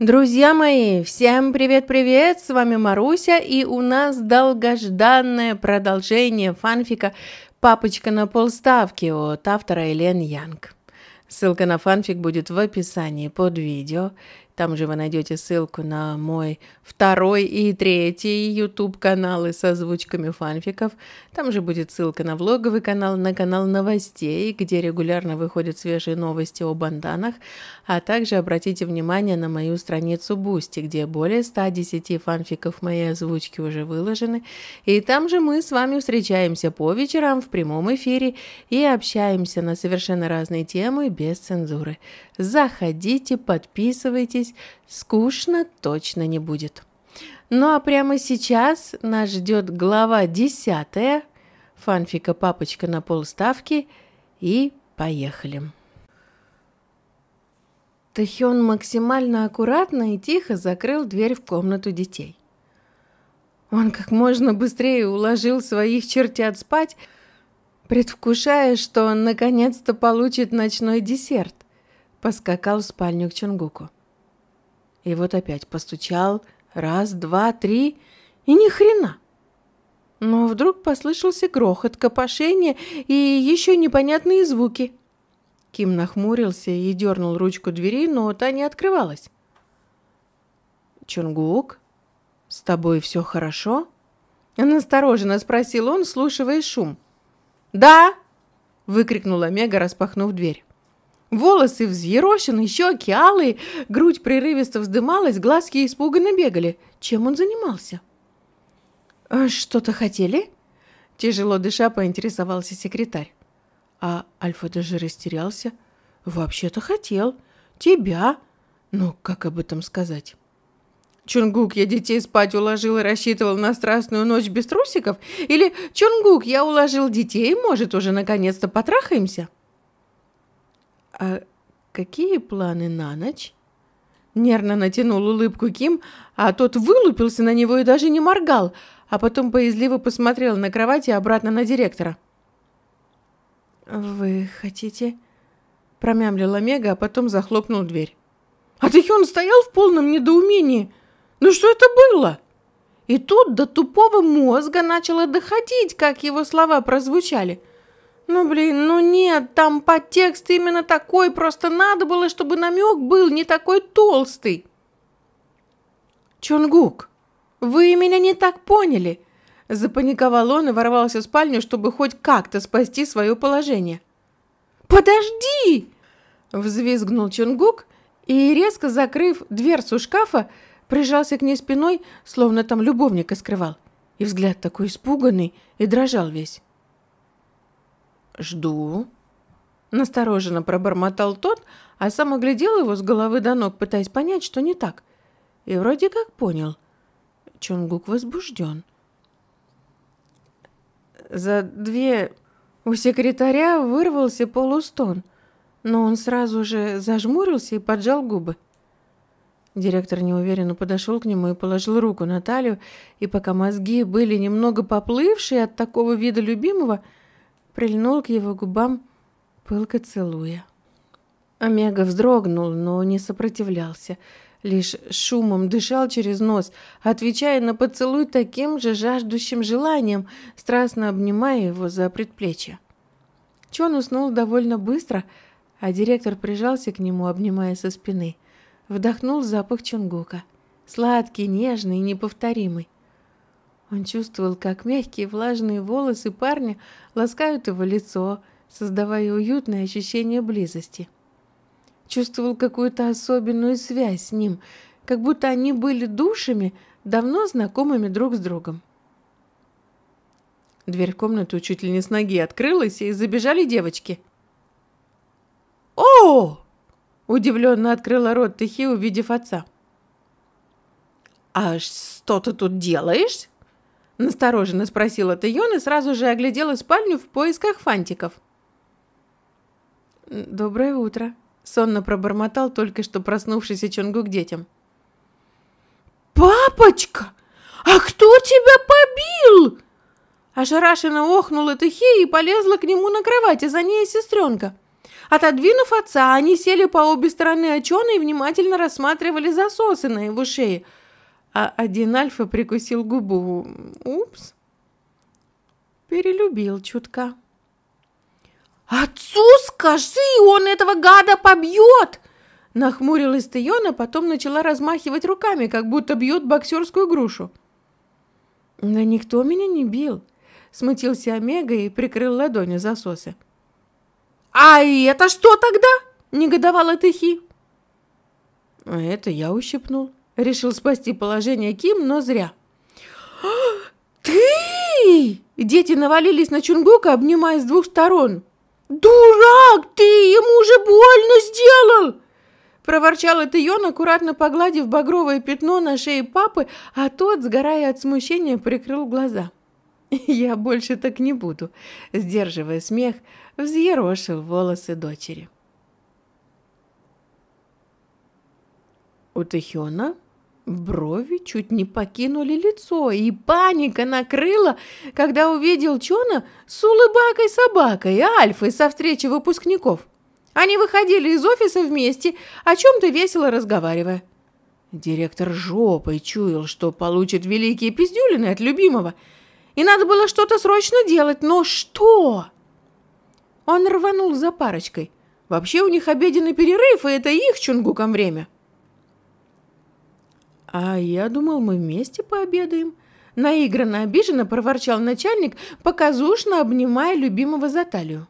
Друзья мои, всем привет-привет! С вами Маруся, и у нас долгожданное продолжение фанфика «Папочка на полставки» от автора Элен Янг. Ссылка на фанфик будет в описании под видео. Там же вы найдете ссылку на мой второй и третий YouTube-каналы со озвучками фанфиков. Там же будет ссылка на влоговый канал, на канал новостей, где регулярно выходят свежие новости о банданах. А также обратите внимание на мою страницу Бусти, где более 110 фанфиков моей озвучки уже выложены. И там же мы с вами встречаемся по вечерам в прямом эфире и общаемся на совершенно разные темы без цензуры. Заходите, подписывайтесь старайтесь, скучно точно не будет. Ну а прямо сейчас нас ждет глава 10, фанфика «Папочка на полставки» и поехали. Тэхён максимально аккуратно и тихо закрыл дверь в комнату детей. Он как можно быстрее уложил своих чертят спать, предвкушая, что он наконец-то получит ночной десерт. Поскакал в спальню к Чунгуку. И вот опять постучал. Раз, два, три. И ни хрена. Но вдруг послышался грохот, копошение и еще непонятные звуки. Ким нахмурился и дернул ручку двери, но та не открывалась. «Чунгук, с тобой все хорошо?» Настороженно спросил он, слушая шум. «Да!» – выкрикнула Мега, распахнув дверь. Волосы взъерошены, щеки алые, грудь прерывисто вздымалась, глазки испуганно бегали. Чем он занимался? «Э, «Что-то хотели?» Тяжело дыша поинтересовался секретарь. А Альфа даже растерялся. «Вообще-то хотел. Тебя. Ну, как об этом сказать?» Чунгук, я детей спать уложил и рассчитывал на страстную ночь без трусиков? Или Чунгук, я уложил детей, может, уже наконец-то потрахаемся? А какие планы на ночь? Нервно натянул улыбку Ким, а тот вылупился на него и даже не моргал, а потом боязливо посмотрел на кровать и обратно на директора. «Вы хотите...» — промямлил Омега, а потом захлопнул дверь. А Атахион стоял в полном недоумении. «Ну что это было?» И тут до тупого мозга начало доходить, как его слова прозвучали – ну блин, ну нет, там подтекст именно такой, просто надо было, чтобы намек был не такой толстый. Чонгук, вы меня не так поняли. Запаниковал он и ворвался в спальню, чтобы хоть как-то спасти свое положение. «Подожди!» – взвизгнул Чунгук и, резко закрыв дверцу шкафа, прижался к ней спиной, словно там любовника скрывал. И взгляд такой испуганный и дрожал весь. «Жду», — настороженно пробормотал тот, а сам оглядел его с головы до ног, пытаясь понять, что не так. И вроде как понял. Чонгук возбужден. За две у секретаря вырвался полустон, но он сразу же зажмурился и поджал губы. Директор неуверенно подошел к нему и положил руку на талию, и пока мозги были немного поплывшие от такого вида любимого, — прильнул к его губам, пылко целуя. Омега вздрогнул, но не сопротивлялся, лишь шумом дышал через нос, отвечая на поцелуй таким же жаждущим желанием, страстно обнимая его за предплечье. Чон уснул довольно быстро, а директор прижался к нему, обнимая со спины. Вдохнул запах Чунгука. Сладкий, нежный, неповторимый. Он чувствовал, как мягкие влажные волосы парня ласкают его лицо, создавая уютное ощущение близости. Чувствовал какую-то особенную связь с ним, как будто они были душами, давно знакомыми друг с другом. Дверь в комнату чуть ли не с ноги открылась, и забежали девочки. «О!» – удивленно открыла рот Тихи, увидев отца. «А что ты тут делаешь?» Настороженно спросила Тайон и сразу же оглядела спальню в поисках фантиков. «Доброе утро», — сонно пробормотал только что проснувшийся Чонгу к детям. «Папочка, а кто тебя побил?» Ошарашенно охнула Тихия и полезла к нему на кровать, а за ней сестренка. Отодвинув отца, они сели по обе стороны Ачона и внимательно рассматривали засосы на его шее — а один альфа прикусил губу. Упс. Перелюбил чутка. «Отцу скажи, он этого гада побьет!» Нахмурилась Тейона, потом начала размахивать руками, как будто бьет боксерскую грушу. «Да никто меня не бил!» Смутился Омега и прикрыл ладонью засосы. «А это что тогда?» – негодовала Тихи. «А «Это я ущипнул», Решил спасти положение Ким, но зря. «Ты!» Дети навалились на Чунгука, обнимая с двух сторон. «Дурак ты! Ему уже больно сделал!» Проворчал это аккуратно погладив багровое пятно на шее папы, а тот, сгорая от смущения, прикрыл глаза. «Я больше так не буду», — сдерживая смех, взъерошил волосы дочери. У Тэхёна Брови чуть не покинули лицо, и паника накрыла, когда увидел Чона с улыбакой-собакой Альфой со встречи выпускников. Они выходили из офиса вместе, о чем-то весело разговаривая. Директор жопой чуял, что получит великие пиздюлины от любимого, и надо было что-то срочно делать, но что? Он рванул за парочкой. Вообще у них обеденный перерыв, и это их чунгуком время. «А я думал, мы вместе пообедаем». Наигранно обиженно проворчал начальник, показушно обнимая любимого за талию.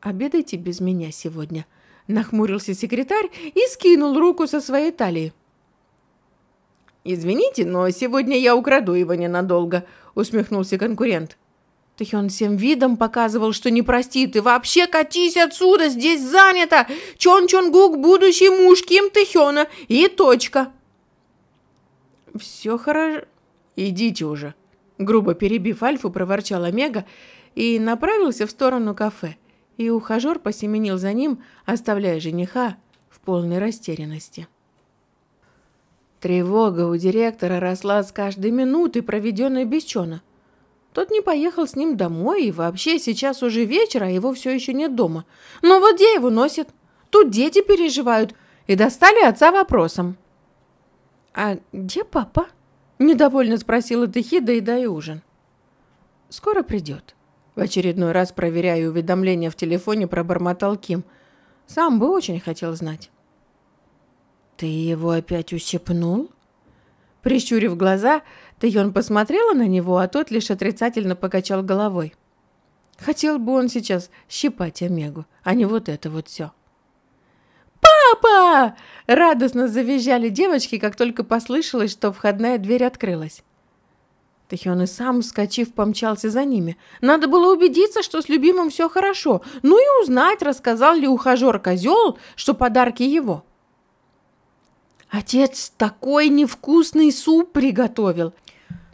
«Обедайте без меня сегодня», — нахмурился секретарь и скинул руку со своей талии. «Извините, но сегодня я украду его ненадолго», — усмехнулся конкурент. Тахион всем видом показывал, что не простит. И вообще катись отсюда, здесь занято. Чон Чон Гук, будущий муж Ким Тахиона. И точка. Все хорошо. Идите уже. Грубо перебив Альфу, проворчал Омега и направился в сторону кафе. И ухажер посеменил за ним, оставляя жениха в полной растерянности. Тревога у директора росла с каждой минуты, проведенной без Чона – тот не поехал с ним домой, и вообще сейчас уже вечер, а его все еще нет дома. Но вот где его носят? Тут дети переживают и достали отца вопросом. «А где папа?» – недовольно спросила Техида, и дай ужин. «Скоро придет». В очередной раз, проверяя уведомления в телефоне, пробормотал Ким. Сам бы очень хотел знать. «Ты его опять ущипнул?» Прищурив глаза, Тэйон посмотрела на него, а тот лишь отрицательно покачал головой. Хотел бы он сейчас щипать Омегу, а не вот это вот все. «Папа!» – радостно завизжали девочки, как только послышалось, что входная дверь открылась. Тэхион и сам, вскочив, помчался за ними. Надо было убедиться, что с любимым все хорошо, ну и узнать, рассказал ли ухажер-козел, что подарки его. Отец такой невкусный суп приготовил.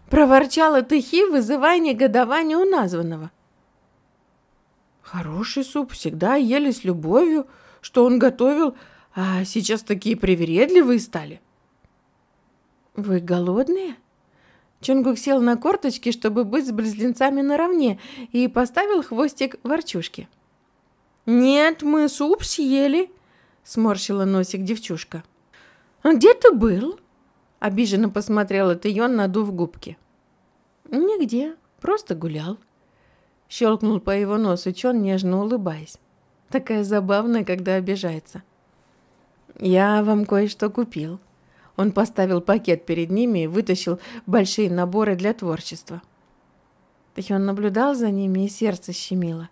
Проворчала Тыхи, вызывая негодование у названного. Хороший суп всегда ели с любовью, что он готовил, а сейчас такие привередливые стали. Вы голодные? Чунгук сел на корточки, чтобы быть с близнецами наравне, и поставил хвостик ворчушки. «Нет, мы суп съели», — сморщила носик девчушка. «А «Где ты был?» – обиженно посмотрела Тэйон, надув губки. «Нигде, просто гулял», – щелкнул по его носу Чон, нежно улыбаясь. Такая забавная, когда обижается. «Я вам кое-что купил». Он поставил пакет перед ними и вытащил большие наборы для творчества. Тэхён наблюдал за ними, и сердце щемило.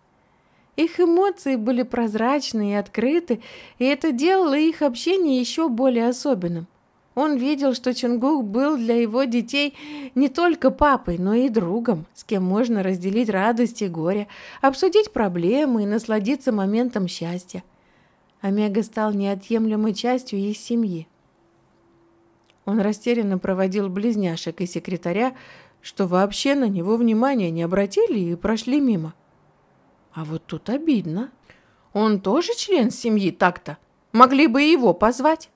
Их эмоции были прозрачны и открыты, и это делало их общение еще более особенным. Он видел, что Чингук был для его детей не только папой, но и другом, с кем можно разделить радость и горе, обсудить проблемы и насладиться моментом счастья. Омега стал неотъемлемой частью их семьи. Он растерянно проводил близняшек и секретаря, что вообще на него внимания не обратили и прошли мимо. А вот тут обидно. Он тоже член семьи так-то? Могли бы и его позвать.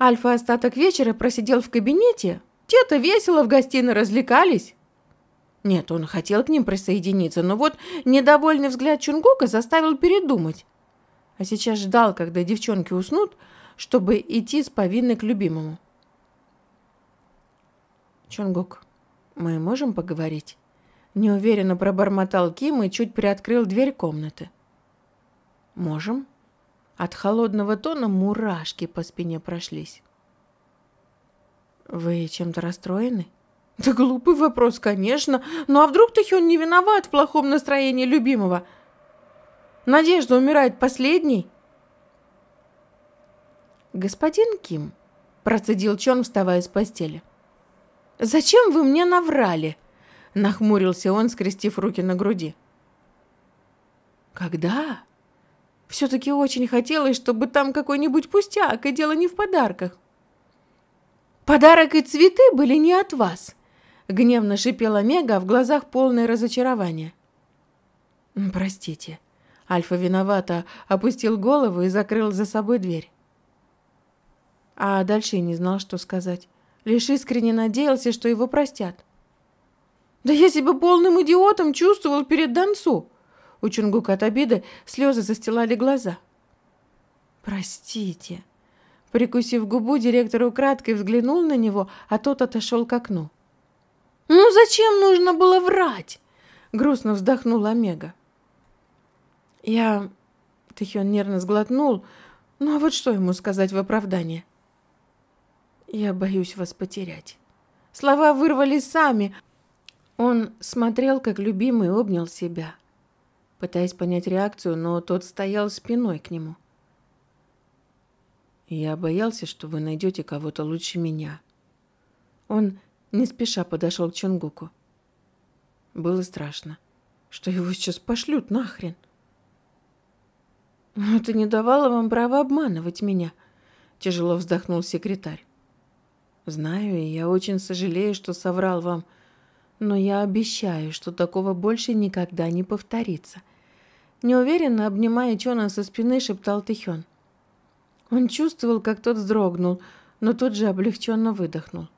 Альфа остаток вечера просидел в кабинете. Те-то весело в гостиной развлекались. Нет, он хотел к ним присоединиться, но вот недовольный взгляд Чунгука заставил передумать. А сейчас ждал, когда девчонки уснут, чтобы идти с повинной к любимому. Чунгук, мы можем поговорить? неуверенно пробормотал Ким и чуть приоткрыл дверь комнаты. «Можем?» От холодного тона мурашки по спине прошлись. «Вы чем-то расстроены?» «Да глупый вопрос, конечно. Ну а вдруг Тахён не виноват в плохом настроении любимого? Надежда умирает последней?» «Господин Ким», – процедил Чон, вставая с постели. «Зачем вы мне наврали?» Нахмурился он, скрестив руки на груди. «Когда?» Все-таки очень хотелось, чтобы там какой-нибудь пустяк, и дело не в подарках. «Подарок и цветы были не от вас», — гневно шипела Мега, в глазах полное разочарование. «Простите». Альфа виновата. опустил голову и закрыл за собой дверь. А дальше и не знал, что сказать. Лишь искренне надеялся, что его простят. Да я себя полным идиотом чувствовал перед Донцу. У Чунгука от обиды слезы застилали глаза. «Простите». Прикусив губу, директор украдкой взглянул на него, а тот отошел к окну. «Ну зачем нужно было врать?» Грустно вздохнула Омега. «Я...» Тихион нервно сглотнул. «Ну а вот что ему сказать в оправдание?» «Я боюсь вас потерять». Слова вырвались сами, он смотрел, как любимый обнял себя, пытаясь понять реакцию, но тот стоял спиной к нему. «Я боялся, что вы найдете кого-то лучше меня». Он не спеша подошел к Чунгуку. Было страшно, что его сейчас пошлют нахрен. «Но «Ну, это не давало вам права обманывать меня», – тяжело вздохнул секретарь. «Знаю, и я очень сожалею, что соврал вам, но я обещаю, что такого больше никогда не повторится. Неуверенно обнимая Чона со спины, шептал Тихён. Он чувствовал, как тот вздрогнул, но тут же облегченно выдохнул.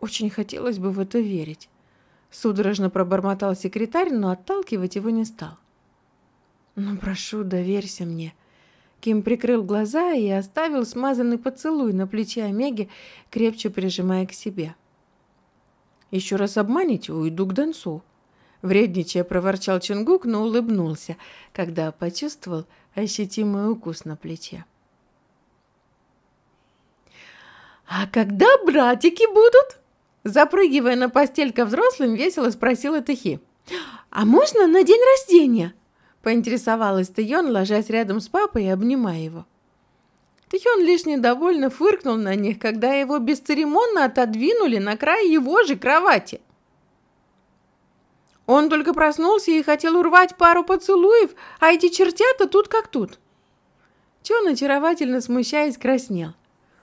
Очень хотелось бы в это верить. Судорожно пробормотал секретарь, но отталкивать его не стал. «Ну, прошу, доверься мне». Ким прикрыл глаза и оставил смазанный поцелуй на плече Омеги, крепче прижимая к себе. Еще раз обманете, уйду к Донцу». Вредничая проворчал Чингук, но улыбнулся, когда почувствовал ощутимый укус на плече. «А когда братики будут?» Запрыгивая на постель ко взрослым, весело спросила Тахи. «А можно на день рождения?» Поинтересовалась Тайон, ложась рядом с папой и обнимая его. Тхён лишь недовольно фыркнул на них, когда его бесцеремонно отодвинули на край его же кровати. Он только проснулся и хотел урвать пару поцелуев, а эти чертята тут как тут. Тён, очаровательно смущаясь, краснел.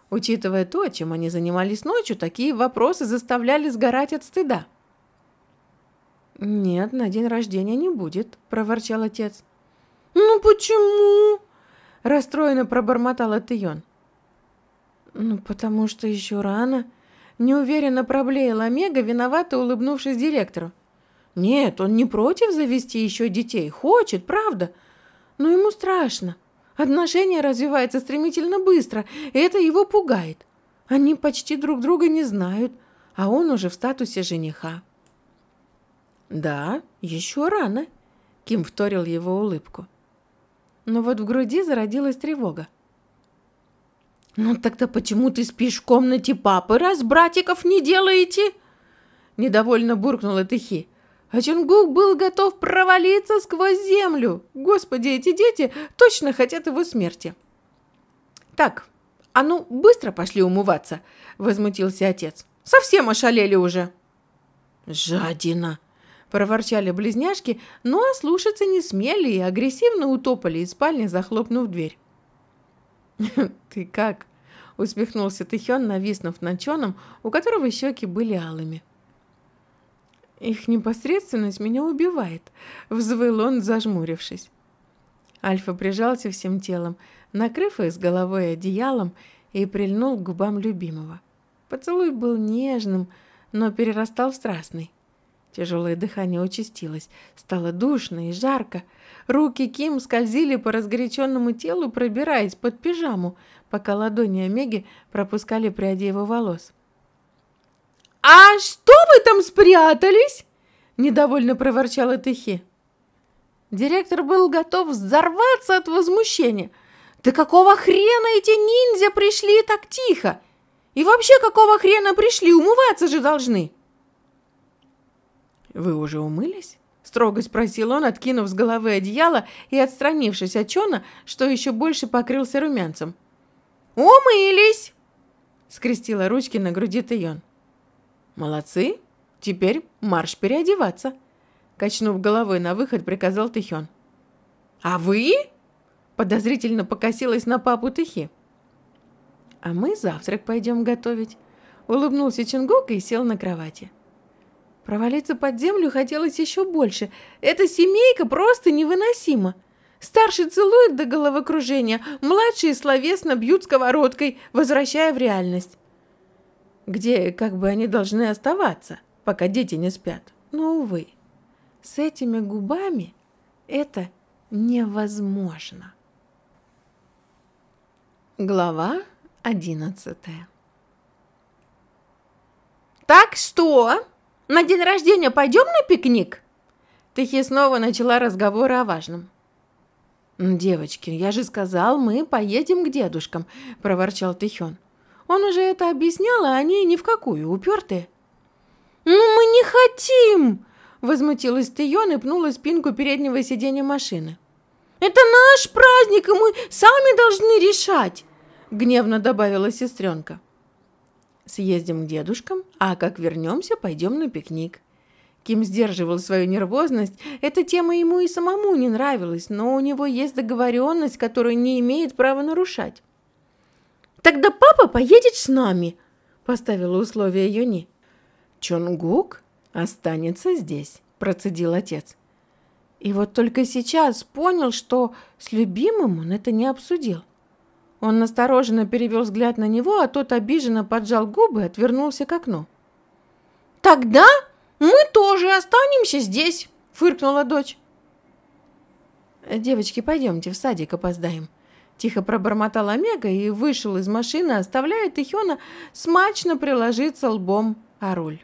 Учитывая то, чем они занимались ночью, такие вопросы заставляли сгорать от стыда. «Нет, на день рождения не будет», – проворчал отец. «Ну почему?» Расстроенно пробормотала Тион. «Ну, потому что еще рано». Неуверенно проблеяла Омега, виновато улыбнувшись директору. «Нет, он не против завести еще детей. Хочет, правда. Но ему страшно. Отношения развиваются стремительно быстро, и это его пугает. Они почти друг друга не знают, а он уже в статусе жениха». «Да, еще рано», — Ким вторил его улыбку но вот в груди зародилась тревога. «Ну тогда почему ты спишь в комнате папы, раз братиков не делаете?» Недовольно буркнула Тихи. А Чунгук был готов провалиться сквозь землю. Господи, эти дети точно хотят его смерти. «Так, а ну быстро пошли умываться!» – возмутился отец. «Совсем ошалели уже!» «Жадина!» – проворчали близняшки, но ну ослушаться а не смели и агрессивно утопали из спальни, захлопнув дверь. «Ты как?» – усмехнулся Тихён, нависнув над Чоном, у которого щеки были алыми. «Их непосредственность меня убивает», – взвыл он, зажмурившись. Альфа прижался всем телом, накрыв ее с головой одеялом и прильнул к губам любимого. Поцелуй был нежным, но перерастал в страстный. Тяжелое дыхание участилось, стало душно и жарко. Руки Ким скользили по разгоряченному телу, пробираясь под пижаму, пока ладони Омеги пропускали пряди его волос. «А что вы там спрятались?» – недовольно проворчала Тихи. Директор был готов взорваться от возмущения. «Да какого хрена эти ниндзя пришли так тихо? И вообще какого хрена пришли? Умываться же должны!» «Вы уже умылись?» – строго спросил он, откинув с головы одеяло и отстранившись от Чона, что еще больше покрылся румянцем. «Умылись!» – скрестила ручки на груди Тэйон. «Молодцы! Теперь марш переодеваться!» – качнув головой на выход, приказал Тэхён. «А вы?» – подозрительно покосилась на папу Тэхи. «А мы завтрак пойдем готовить», – улыбнулся Чингук и сел на кровати. Провалиться под землю хотелось еще больше. Эта семейка просто невыносима. Старший целует до головокружения, младшие словесно бьют сковородкой, возвращая в реальность. Где как бы они должны оставаться, пока дети не спят? Но, ну, увы, с этими губами это невозможно. Глава одиннадцатая. «Так что?» На день рождения пойдем на пикник?» Тихи снова начала разговоры о важном. «Девочки, я же сказал, мы поедем к дедушкам», – проворчал Тихон. Он уже это объяснял, а они ни в какую, упертые. «Ну мы не хотим!» – возмутилась Тихон и пнула спинку переднего сиденья машины. «Это наш праздник, и мы сами должны решать!» – гневно добавила сестренка съездим к дедушкам, а как вернемся, пойдем на пикник. Ким сдерживал свою нервозность. Эта тема ему и самому не нравилась, но у него есть договоренность, которую не имеет права нарушать. «Тогда папа поедет с нами», – поставила условие Юни. «Чонгук останется здесь», – процедил отец. И вот только сейчас понял, что с любимым он это не обсудил. Он настороженно перевел взгляд на него, а тот обиженно поджал губы и отвернулся к окну. «Тогда мы тоже останемся здесь!» – фыркнула дочь. «Девочки, пойдемте, в садик опоздаем», Тихо пробормотал Омега и вышел из машины, оставляя Тихёна смачно приложиться лбом о руль.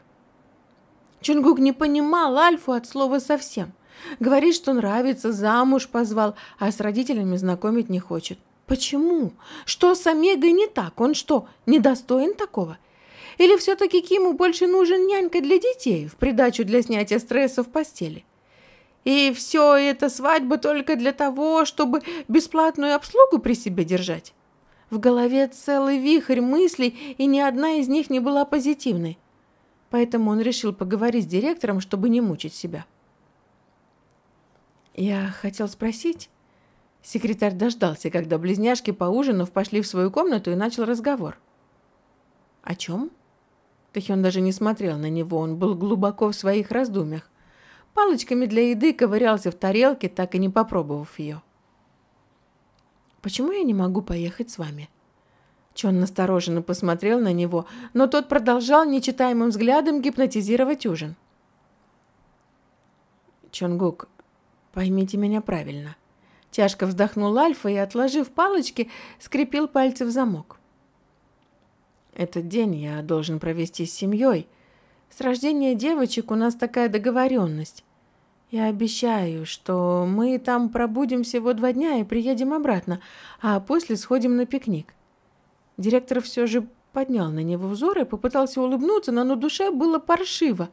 Чунгук не понимал Альфу от слова совсем. Говорит, что нравится, замуж позвал, а с родителями знакомить не хочет. Почему? Что с Омегой не так? Он что, недостоин такого? Или все-таки Киму больше нужен нянька для детей, в придачу для снятия стресса в постели? И все это свадьба только для того, чтобы бесплатную обслугу при себе держать? В голове целый вихрь мыслей, и ни одна из них не была позитивной. Поэтому он решил поговорить с директором, чтобы не мучить себя. «Я хотел спросить...» Секретарь дождался, когда близняшки, поужинав, пошли в свою комнату и начал разговор. «О чем?» Тахион даже не смотрел на него, он был глубоко в своих раздумьях. Палочками для еды ковырялся в тарелке, так и не попробовав ее. «Почему я не могу поехать с вами?» Чон настороженно посмотрел на него, но тот продолжал нечитаемым взглядом гипнотизировать ужин. «Чонгук, поймите меня правильно. Тяжко вздохнул Альфа и, отложив палочки, скрепил пальцы в замок. «Этот день я должен провести с семьей. С рождения девочек у нас такая договоренность. Я обещаю, что мы там пробудем всего два дня и приедем обратно, а после сходим на пикник». Директор все же поднял на него взор и попытался улыбнуться, но на душе было паршиво.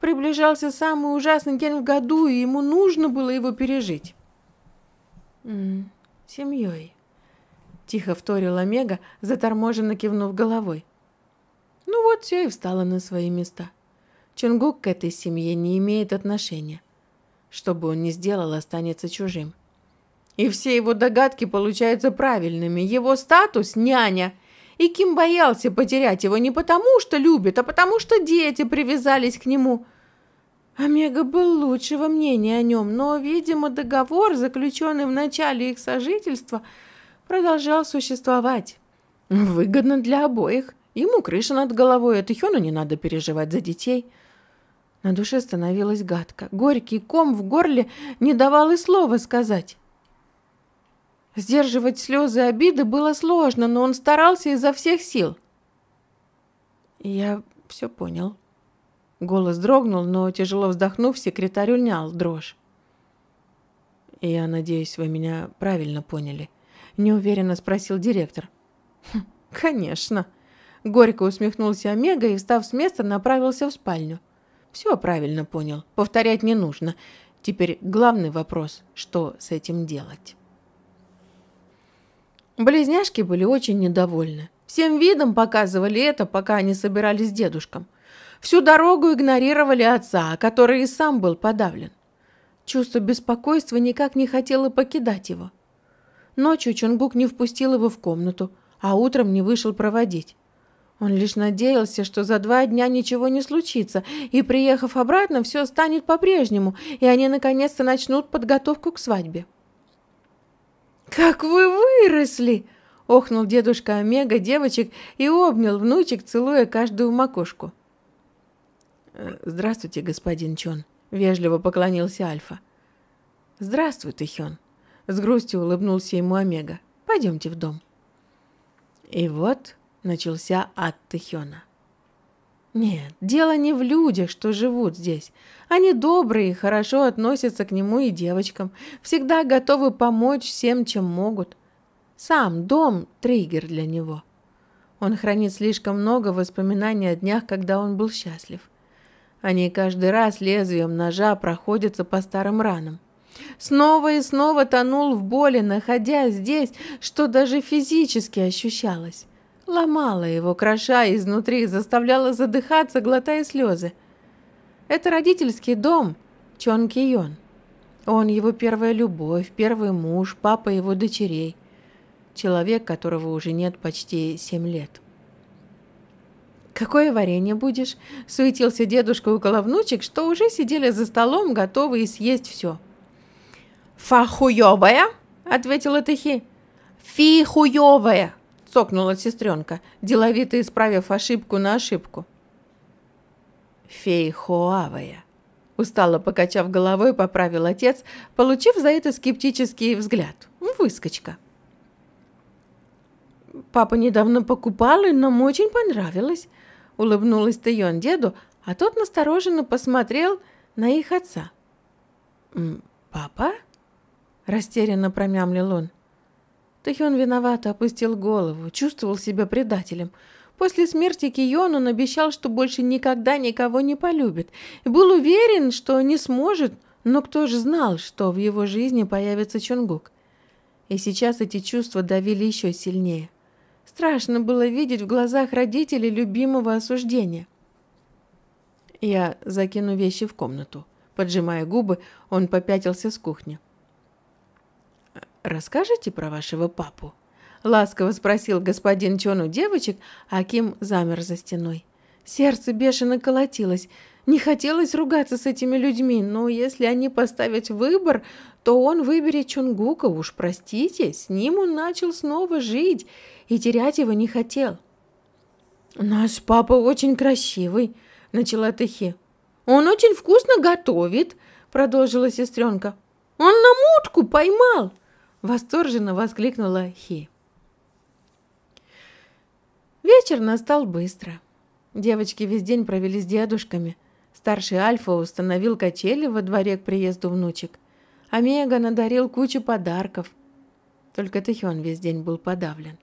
Приближался самый ужасный день в году, и ему нужно было его пережить семьей. Тихо вторила Мега, заторможенно кивнув головой. Ну вот все и встала на свои места. Чунгук к этой семье не имеет отношения. Что бы он ни сделал, останется чужим. И все его догадки получаются правильными. Его статус – няня. И Ким боялся потерять его не потому, что любит, а потому, что дети привязались к нему. Омега был лучшего мнения о нем, но, видимо, договор, заключенный в начале их сожительства, продолжал существовать. Выгодно для обоих. Ему крыша над головой, а Тихону не надо переживать за детей. На душе становилось гадко. Горький ком в горле не давал и слова сказать. Сдерживать слезы обиды было сложно, но он старался изо всех сил. «Я все понял», Голос дрогнул, но, тяжело вздохнув, секретарь унял дрожь. «Я надеюсь, вы меня правильно поняли», – неуверенно спросил директор. «Хм, «Конечно». Горько усмехнулся Омега и, встав с места, направился в спальню. «Все правильно понял. Повторять не нужно. Теперь главный вопрос – что с этим делать?» Близняшки были очень недовольны. Всем видом показывали это, пока они собирались с дедушком. Всю дорогу игнорировали отца, который и сам был подавлен. Чувство беспокойства никак не хотело покидать его. Ночью Чунгук не впустил его в комнату, а утром не вышел проводить. Он лишь надеялся, что за два дня ничего не случится, и, приехав обратно, все станет по-прежнему, и они наконец-то начнут подготовку к свадьбе. «Как вы выросли!» — охнул дедушка Омега девочек и обнял внучек, целуя каждую макушку. Э, «Здравствуйте, господин Чон», — вежливо поклонился Альфа. «Здравствуй, Тэхён», — с грустью улыбнулся ему Омега. «Пойдемте в дом». И вот начался ад Тэхёна. Нет, дело не в людях, что живут здесь. Они добрые и хорошо относятся к нему и девочкам, всегда готовы помочь всем, чем могут. Сам дом – триггер для него. Он хранит слишком много воспоминаний о днях, когда он был счастлив. Они каждый раз лезвием ножа проходятся по старым ранам. Снова и снова тонул в боли, находясь здесь, что даже физически ощущалось. Ломала его, кроша изнутри, заставляла задыхаться, глотая слезы. Это родительский дом Чон Кион. Он его первая любовь, первый муж, папа его дочерей. Человек, которого уже нет почти семь лет. «Какое варенье будешь?» – суетился дедушка около внучек, что уже сидели за столом, готовые съесть все. «Фахуёвая!» – ответила Тихи. «Фихуёвая!» – цокнула сестренка, деловито исправив ошибку на ошибку. «Фейхуавая!» – устало покачав головой, поправил отец, получив за это скептический взгляд. «Выскочка!» «Папа недавно покупал, и нам очень понравилось», улыбнулась Тайон деду, а тот настороженно посмотрел на их отца. «Папа?» – растерянно промямлил он. Тахион виновато опустил голову, чувствовал себя предателем. После смерти Кион он обещал, что больше никогда никого не полюбит, и был уверен, что не сможет, но кто же знал, что в его жизни появится Чунгук. И сейчас эти чувства давили еще сильнее – Страшно было видеть в глазах родителей любимого осуждения. Я закину вещи в комнату. Поджимая губы, он попятился с кухни. Расскажите про вашего папу?» Ласково спросил господин Чон у девочек, а Ким замер за стеной. Сердце бешено колотилось, не хотелось ругаться с этими людьми, но если они поставят выбор, то он выберет Чунгука, уж простите, с ним он начал снова жить и терять его не хотел. «Наш папа очень красивый», — начала Тэхи. «Он очень вкусно готовит», — продолжила сестренка. «Он на мутку поймал!» — восторженно воскликнула Хи. Вечер настал быстро. Девочки весь день провели с дедушками. Старший Альфа установил качели во дворе к приезду внучек. Омега а надарил кучу подарков. Только Тихон весь день был подавлен.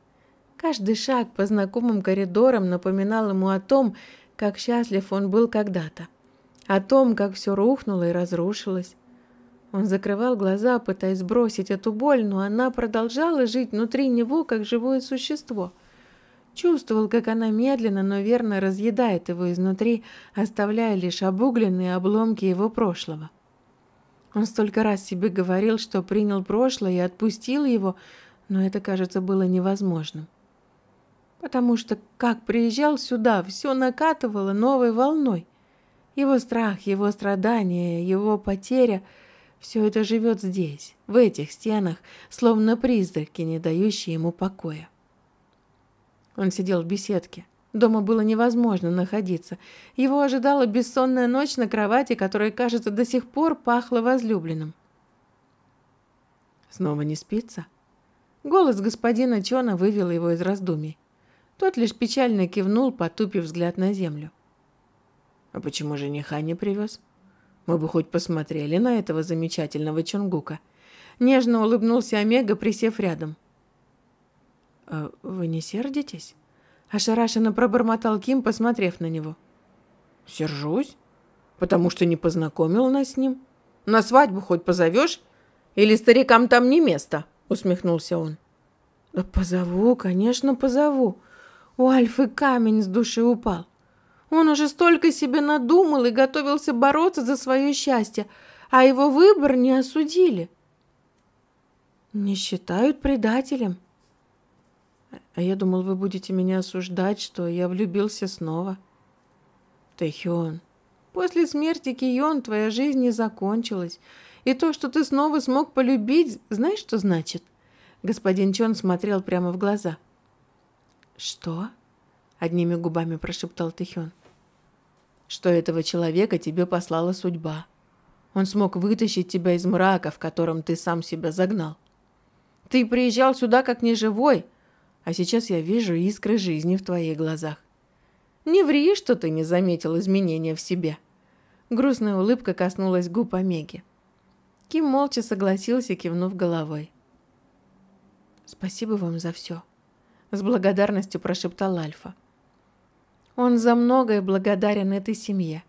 Каждый шаг по знакомым коридорам напоминал ему о том, как счастлив он был когда-то. О том, как все рухнуло и разрушилось. Он закрывал глаза, пытаясь сбросить эту боль, но она продолжала жить внутри него, как живое существо – Чувствовал, как она медленно, но верно разъедает его изнутри, оставляя лишь обугленные обломки его прошлого. Он столько раз себе говорил, что принял прошлое и отпустил его, но это, кажется, было невозможным. Потому что, как приезжал сюда, все накатывало новой волной. Его страх, его страдания, его потеря – все это живет здесь, в этих стенах, словно призраки, не дающие ему покоя. Он сидел в беседке. Дома было невозможно находиться. Его ожидала бессонная ночь на кровати, которая, кажется, до сих пор пахла возлюбленным. Снова не спится? Голос господина Чона вывел его из раздумий. Тот лишь печально кивнул, потупив взгляд на землю. «А почему жениха не привез? Мы бы хоть посмотрели на этого замечательного Чунгука». Нежно улыбнулся Омега, присев рядом. «Э, вы не сердитесь?» Ошарашенно пробормотал Ким, посмотрев на него. «Сержусь, потому что не познакомил нас с ним. На свадьбу хоть позовешь? Или старикам там не место?» Усмехнулся он. «Да позову, конечно, позову. У Альфы камень с души упал. Он уже столько себе надумал и готовился бороться за свое счастье, а его выбор не осудили». «Не считают предателем», а я думал, вы будете меня осуждать, что я влюбился снова. Тэхён, после смерти Кион твоя жизнь не закончилась. И то, что ты снова смог полюбить, знаешь, что значит? Господин Чон смотрел прямо в глаза. «Что?» — одними губами прошептал Тэхён. «Что этого человека тебе послала судьба. Он смог вытащить тебя из мрака, в котором ты сам себя загнал. Ты приезжал сюда как неживой, а сейчас я вижу искры жизни в твоих глазах. Не ври, что ты не заметил изменения в себе. Грустная улыбка коснулась губ Омеги. Ким молча согласился, кивнув головой. «Спасибо вам за все», — с благодарностью прошептал Альфа. Он за многое благодарен этой семье.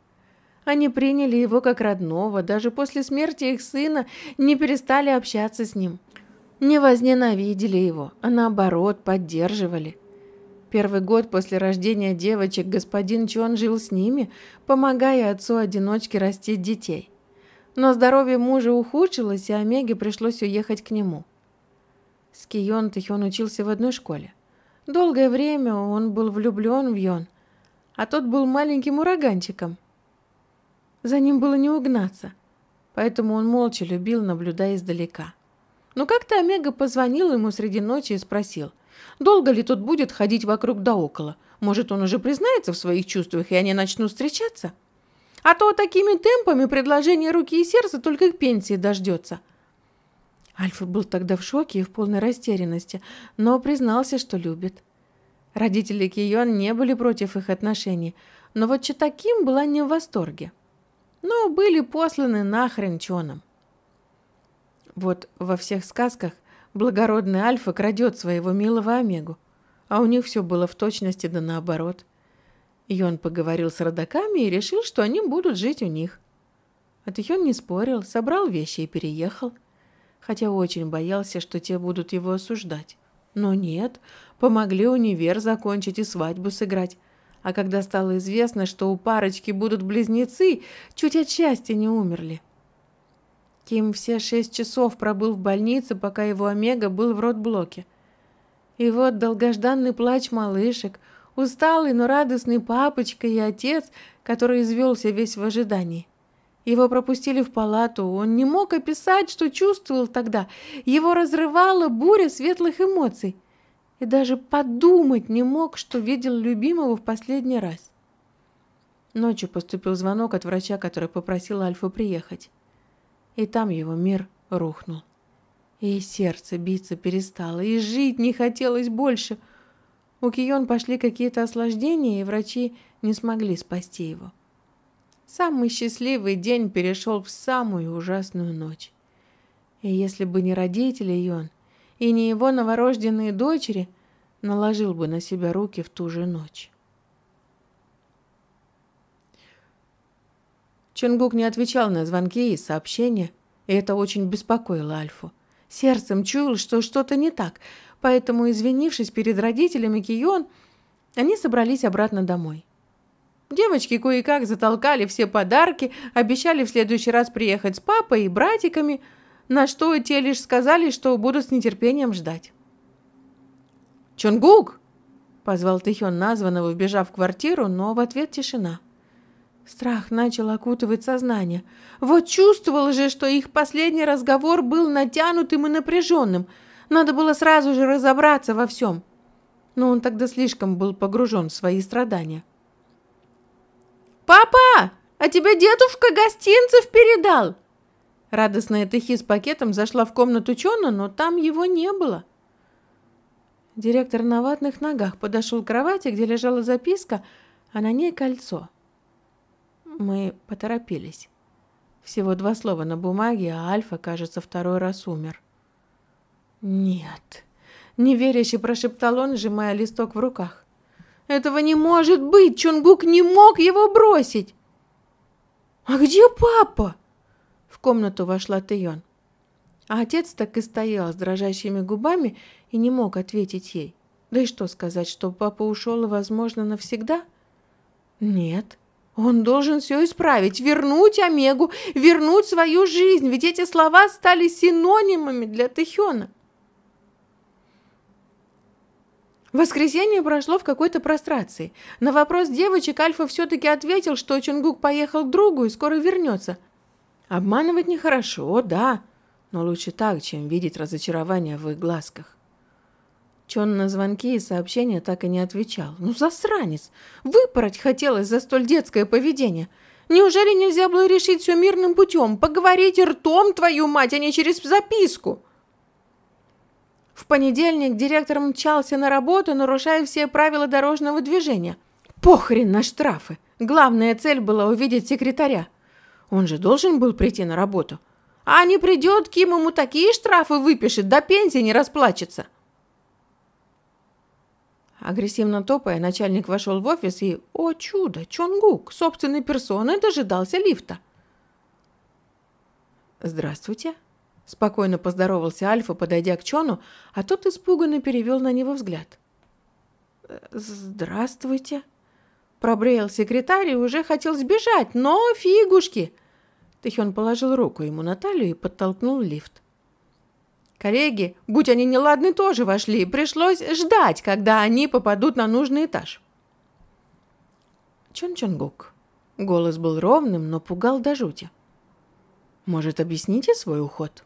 Они приняли его как родного, даже после смерти их сына не перестали общаться с ним не возненавидели его, а наоборот поддерживали. Первый год после рождения девочек господин Чон жил с ними, помогая отцу-одиночке расти детей. Но здоровье мужа ухудшилось, и Омеге пришлось уехать к нему. С Кион Тихён учился в одной школе. Долгое время он был влюблен в Йон, а тот был маленьким ураганчиком. За ним было не угнаться, поэтому он молча любил, наблюдая издалека. Но как-то Омега позвонил ему среди ночи и спросил, долго ли тут будет ходить вокруг да около. Может, он уже признается в своих чувствах, и они начнут встречаться? А то такими темпами предложение руки и сердца только к пенсии дождется. Альфа был тогда в шоке и в полной растерянности, но признался, что любит. Родители Кион не были против их отношений, но вот Читаким была не в восторге. Но были посланы нахрен чоном. Вот во всех сказках благородный Альфа крадет своего милого Омегу, а у них все было в точности да наоборот. И он поговорил с родаками и решил, что они будут жить у них. А Тихён не спорил, собрал вещи и переехал, хотя очень боялся, что те будут его осуждать. Но нет, помогли универ закончить и свадьбу сыграть. А когда стало известно, что у парочки будут близнецы, чуть от счастья не умерли. Ким все шесть часов пробыл в больнице, пока его Омега был в родблоке. И вот долгожданный плач малышек, усталый, но радостный папочка и отец, который извелся весь в ожидании. Его пропустили в палату, он не мог описать, что чувствовал тогда. Его разрывала буря светлых эмоций. И даже подумать не мог, что видел любимого в последний раз. Ночью поступил звонок от врача, который попросил Альфу приехать и там его мир рухнул. И сердце биться перестало, и жить не хотелось больше. У Кион пошли какие-то осложнения, и врачи не смогли спасти его. Самый счастливый день перешел в самую ужасную ночь. И если бы не родители Йон, и не его новорожденные дочери, наложил бы на себя руки в ту же ночь. Чингук не отвечал на звонки и сообщения, и это очень беспокоило Альфу. Сердцем чуял, что что-то не так, поэтому, извинившись перед родителями Кион, они собрались обратно домой. Девочки кое-как затолкали все подарки, обещали в следующий раз приехать с папой и братиками, на что те лишь сказали, что будут с нетерпением ждать. «Чонгук!» – позвал Тихён названного, вбежав в квартиру, но в ответ тишина – Страх начал окутывать сознание. Вот чувствовал же, что их последний разговор был натянутым и напряженным. Надо было сразу же разобраться во всем. Но он тогда слишком был погружен в свои страдания. «Папа, а тебя дедушка гостинцев передал!» Радостная Тыхи с пакетом зашла в комнату Чона, но там его не было. Директор на ватных ногах подошел к кровати, где лежала записка, а на ней кольцо – мы поторопились. Всего два слова на бумаге, а Альфа, кажется, второй раз умер. «Нет», — неверяще прошептал он, сжимая листок в руках. «Этого не может быть! Чунгук не мог его бросить!» «А где папа?» В комнату вошла Тэйон. А отец так и стоял с дрожащими губами и не мог ответить ей. Да и что сказать, что папа ушел возможно, навсегда? Нет, он должен все исправить, вернуть Омегу, вернуть свою жизнь, ведь эти слова стали синонимами для Тэхёна. Воскресенье прошло в какой-то прострации. На вопрос девочек Альфа все-таки ответил, что Чунгук поехал к другу и скоро вернется. Обманывать нехорошо, да, но лучше так, чем видеть разочарование в их глазках. Че на звонки и сообщения так и не отвечал. Ну, засранец! Выпороть хотелось за столь детское поведение. Неужели нельзя было решить все мирным путем? Поговорить ртом, твою мать, а не через записку? В понедельник директор мчался на работу, нарушая все правила дорожного движения. Похрен на штрафы! Главная цель была увидеть секретаря. Он же должен был прийти на работу. А не придет, Ким ему такие штрафы выпишет, до пенсии не расплачется. Агрессивно топая, начальник вошел в офис и, о чудо, Чонгук собственной персоной дожидался лифта. «Здравствуйте», – спокойно поздоровался Альфа, подойдя к Чону, а тот испуганно перевел на него взгляд. «Здравствуйте», – пробреял секретарь и уже хотел сбежать, но фигушки! Тихон положил руку ему на талию и подтолкнул лифт. Коллеги, будь они неладны, тоже вошли. Пришлось ждать, когда они попадут на нужный этаж. Чон Чонгук. Голос был ровным, но пугал до жути. Может, объясните свой уход?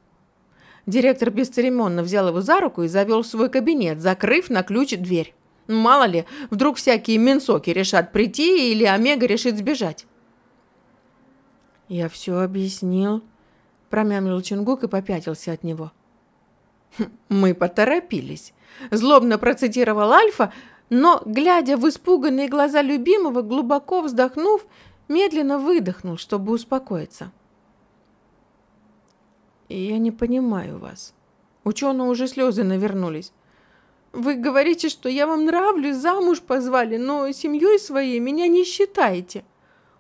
Директор бесцеремонно взял его за руку и завел в свой кабинет, закрыв на ключ дверь. Мало ли, вдруг всякие минсоки решат прийти или Омега решит сбежать. «Я все объяснил», – промямлил Чунгук и попятился от него. – Хм, мы поторопились. Злобно процитировал Альфа, но, глядя в испуганные глаза любимого, глубоко вздохнув, медленно выдохнул, чтобы успокоиться. «Я не понимаю вас. Ученые уже слезы навернулись. Вы говорите, что я вам нравлюсь, замуж позвали, но семьей своей меня не считаете».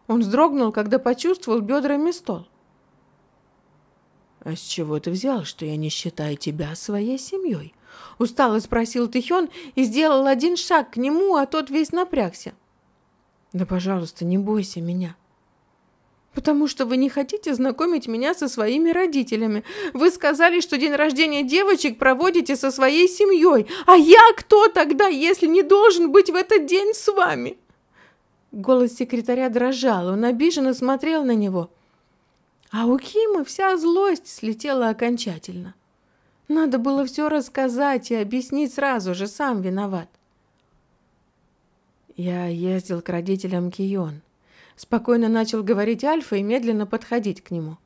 Он вздрогнул, когда почувствовал бедрами стол. А «С чего ты взял, что я не считаю тебя своей семьей?» Устало спросил Тихён и сделал один шаг к нему, а тот весь напрягся. «Да, пожалуйста, не бойся меня», «Потому что вы не хотите знакомить меня со своими родителями. Вы сказали, что день рождения девочек проводите со своей семьей. А я кто тогда, если не должен быть в этот день с вами?» Голос секретаря дрожал, он обиженно смотрел на него. А у Кимы вся злость слетела окончательно. Надо было все рассказать и объяснить сразу же, сам виноват. Я ездил к родителям Кион. Спокойно начал говорить Альфа и медленно подходить к нему.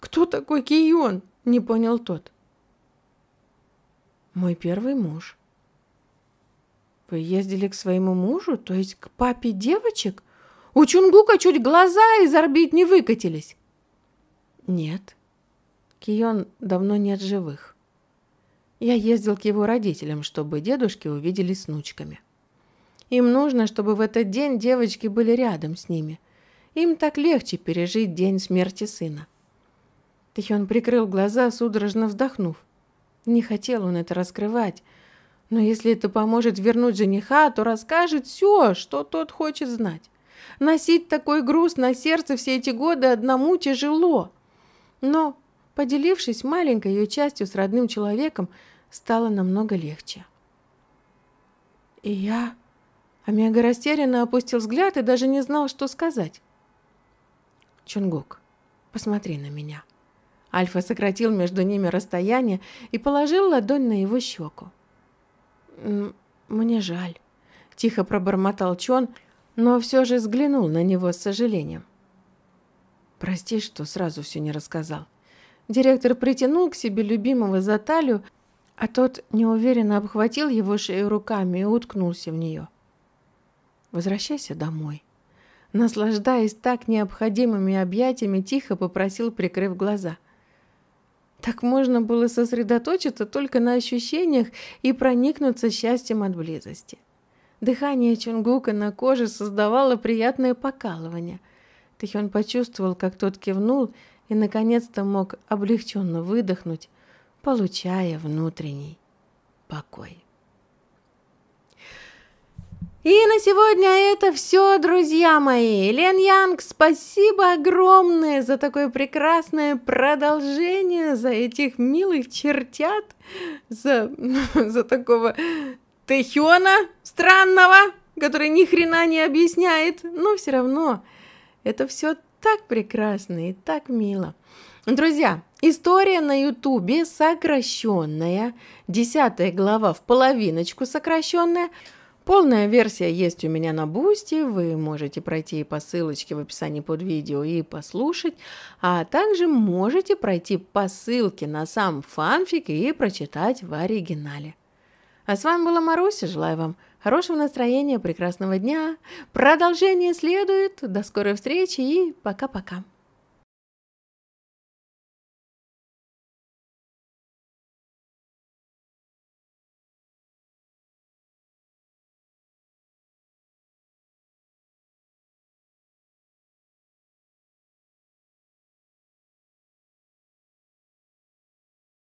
«Кто такой Кион?» – не понял тот. «Мой первый муж». «Вы ездили к своему мужу? То есть к папе девочек?» У Чунгука чуть глаза из орбит не выкатились. Нет, Кион давно нет живых. Я ездил к его родителям, чтобы дедушки увидели с внучками. Им нужно, чтобы в этот день девочки были рядом с ними. Им так легче пережить день смерти сына. Тихон прикрыл глаза, судорожно вздохнув. Не хотел он это раскрывать, но если это поможет вернуть жениха, то расскажет все, что тот хочет знать. Носить такой груз на сердце все эти годы одному тяжело. Но, поделившись маленькой ее частью с родным человеком, стало намного легче. И я... Омега растерянно опустил взгляд и даже не знал, что сказать. «Чунгук, посмотри на меня». Альфа сократил между ними расстояние и положил ладонь на его щеку. «Мне жаль», – тихо пробормотал Чон – но все же взглянул на него с сожалением. «Прости, что сразу все не рассказал». Директор притянул к себе любимого за талию, а тот неуверенно обхватил его шею руками и уткнулся в нее. «Возвращайся домой». Наслаждаясь так необходимыми объятиями, тихо попросил, прикрыв глаза. Так можно было сосредоточиться только на ощущениях и проникнуться счастьем от близости. Дыхание Чунгука на коже создавало приятное покалывание. Тихён почувствовал, как тот кивнул и, наконец-то, мог облегченно выдохнуть, получая внутренний покой. И на сегодня это все, друзья мои. Лен Янг, спасибо огромное за такое прекрасное продолжение, за этих милых чертят, за, за такого Тэхёна странного, который ни хрена не объясняет, но все равно это все так прекрасно и так мило. Друзья, история на Ютубе сокращенная, десятая глава в половиночку сокращенная. Полная версия есть у меня на Бусти, вы можете пройти по ссылочке в описании под видео и послушать, а также можете пройти по ссылке на сам фанфик и прочитать в оригинале. А с вами была Маруся. Желаю вам хорошего настроения, прекрасного дня. Продолжение следует. До скорой встречи и пока-пока.